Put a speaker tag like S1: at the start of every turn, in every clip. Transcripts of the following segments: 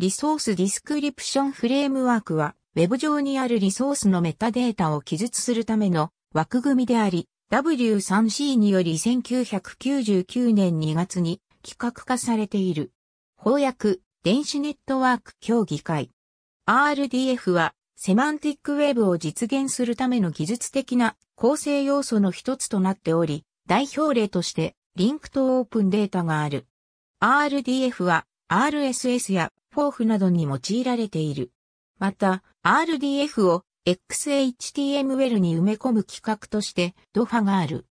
S1: リソースディスクリプションフレームワークは、Web 上にあるリソースのメタデータを記述するための枠組みであり、W3C により1999年2月に企画化されている。翻訳、電子ネットワーク協議会。RDF は、セマンティックウェブを実現するための技術的な構成要素の一つとなっており、代表例として、リンクとオープンデータがある。RDF は、RSS やフォーフなどに用いられている。また、RDF を XHTML に埋め込む規格としてドファがある。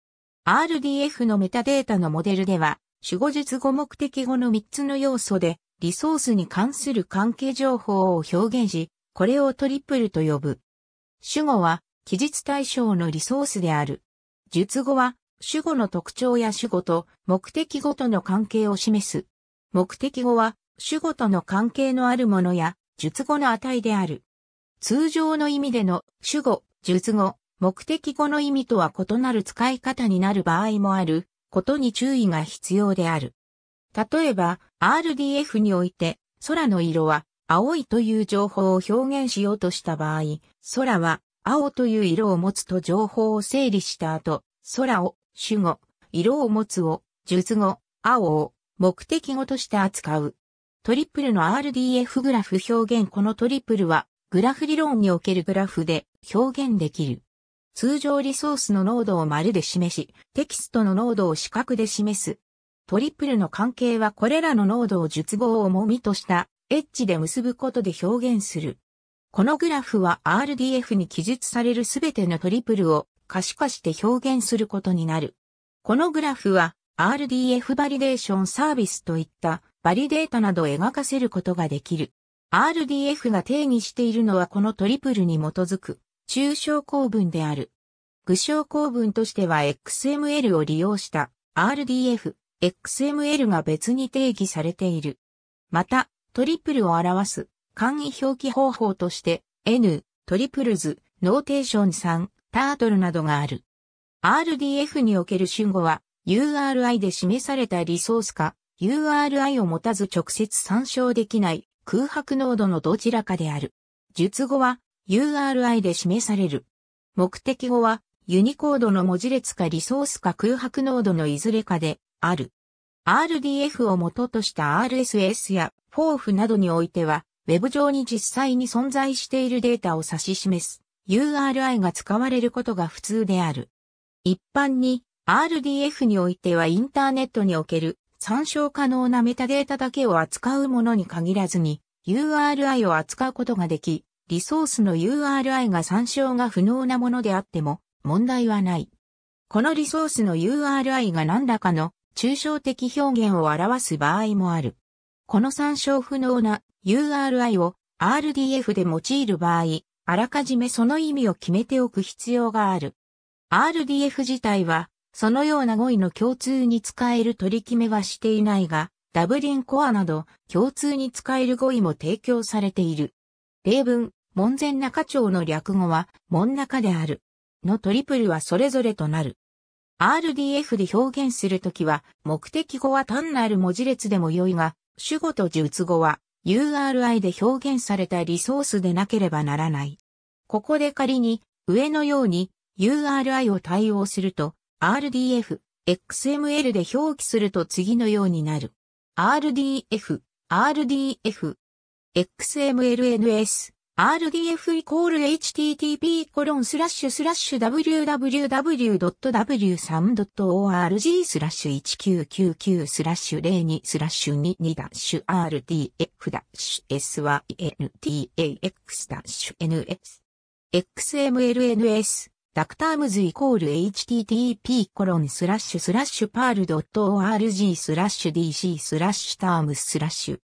S1: RDF のメタデータのモデルでは、主語述語目的語の3つの要素で、リソースに関する関係情報を表現し、これをトリプルと呼ぶ。主語は、記述対象のリソースである。述語は、主語の特徴や主語と目的語との関係を示す。目的語は、主語との関係のあるものや、述語の値である。通常の意味での主語、述語、目的語の意味とは異なる使い方になる場合もあることに注意が必要である。例えば、RDF において、空の色は青いという情報を表現しようとした場合、空は青という色を持つと情報を整理した後、空を主語、色を持つを、述語、青を目的語として扱う。トリプルの RDF グラフ表現このトリプルはグラフ理論におけるグラフで表現できる。通常リソースの濃度を丸で示し、テキストの濃度を四角で示す。トリプルの関係はこれらの濃度を述号をもみとしたエッジで結ぶことで表現する。このグラフは RDF に記述されるすべてのトリプルを可視化して表現することになる。このグラフは RDF バリデーションサービスといったバリデータなど描かせることができる。RDF が定義しているのはこのトリプルに基づく抽象構文である。具象構文としては XML を利用した RDF、XML が別に定義されている。また、トリプルを表す簡易表記方法として N、トリプルズ、ノーテーション3、タートルなどがある。RDF における主語は URI で示されたリソースか URI を持たず直接参照できない空白濃度のどちらかである。述語は URI で示される。目的語はユニコードの文字列かリソースか空白濃度のいずれかである。RDF を元とした RSS や f o f などにおいては、Web 上に実際に存在しているデータを指し示す URI が使われることが普通である。一般に RDF においてはインターネットにおける参照可能なメタデータだけを扱うものに限らずに URI を扱うことができ、リソースの URI が参照が不能なものであっても問題はない。このリソースの URI が何らかの抽象的表現を表す場合もある。この参照不能な URI を RDF で用いる場合、あらかじめその意味を決めておく必要がある。RDF 自体はそのような語彙の共通に使える取り決めはしていないが、ダブリンコアなど共通に使える語彙も提供されている。例文、門前中町の略語は、門中である。のトリプルはそれぞれとなる。RDF で表現するときは、目的語は単なる文字列でも良いが、主語と述語は URI で表現されたリソースでなければならない。ここで仮に、上のように URI を対応すると、RDF、XML で表記すると次のようになる。RDF、RDF、XMLNS、RDF イコール http コロンスラッシュスラッシュ www.w3.org スラッシュ1999スラッシュ02スラッシュ22ダッシュ RDF ダッシュ SYNTAX ダッシュ NS XMLNS ダクタームズイコール http コロンスラッシュスラッシュパールドット org スラッシュ dc スラッシュタームスラッシュ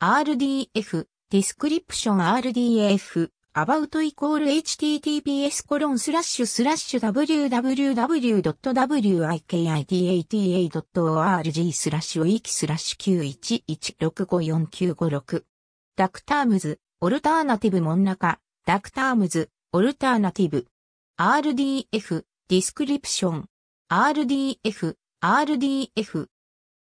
S1: rdf ディスクリプション rdf アバウトイコール https コロンスラッシュスラッシュ www.wikidata.org スラッシュウィキスラッシュ911654956ダクタームズオルターナティブ真ん中ダクタームズオルターナティブ RDF、ディスクリプション、RDF、RDF、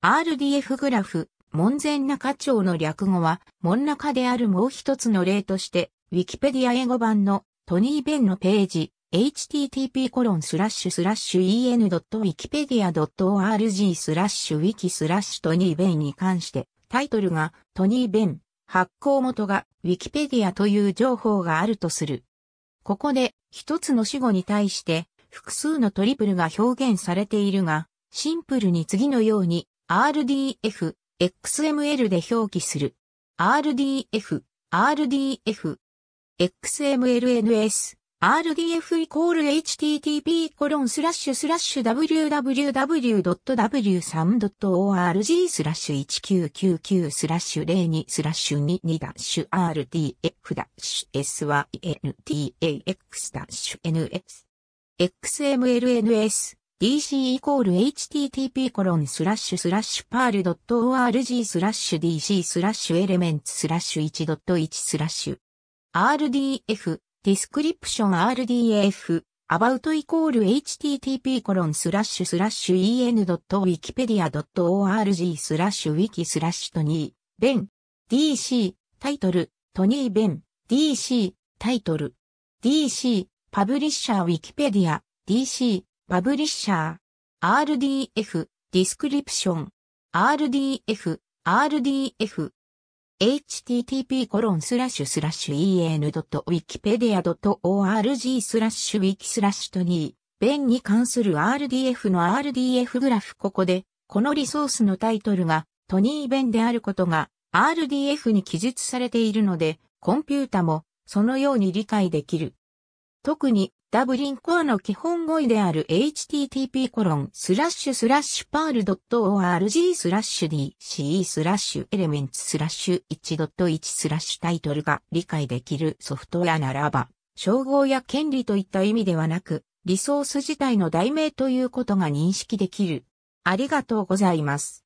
S1: RDF グラフ、門前中町の略語は、門中であるもう一つの例として、ウィキペディア英語版のトニー・ベンのページ、http コロンスラッシュスラッシュ en.wikipedia.org スラッシュウィキスラッシュトニー・ベンに関して、タイトルがトニー・ベン、発行元がウィキペディアという情報があるとする。ここで一つの主語に対して複数のトリプルが表現されているが、シンプルに次のように RDF、XML で表記する。RDF、RDF、XMLNS、RDF イコール http コロンスラッシュスラッシュ www.w3.org スラッシュ1999スラッシュ02スラッシュ22ダッシュ RDF ダッシュ SYNTAX ダッシュ NS XMLNS DC イコール http コロンスラッシュスラッシュパール .org スラッシュ DC スラッシュエレメンツスラッシュ1.1スラッシュ RDF descriptionrdf about イコール http コロンスラッシュスラッシュ en.wikipedia.org スラッシュ wiki スラッシュトニー、ベン、dc、タイトル、トニー・ベン、dc、タイトル、dc、パブリッシャー Wikipedia、dc、パブリッシャー、rdf、ディスクリプション、rdf、rdf、http://en.wikipedia.org スラッシュ wiki スラッシュー。2弁に関する RDF の RDF グラフここで、このリソースのタイトルがトニー弁であることが RDF に記述されているので、コンピュータもそのように理解できる。特にダブリンコアの基本語彙である http コロンスラッシュスラッシュパール .org スラッシュ dc スラッシュエレメンツスラッシュ1.1スラッシュタイトルが理解できるソフトウェアならば、称号や権利といった意味ではなく、リソース自体の題名ということが認識できる。ありがとうございます。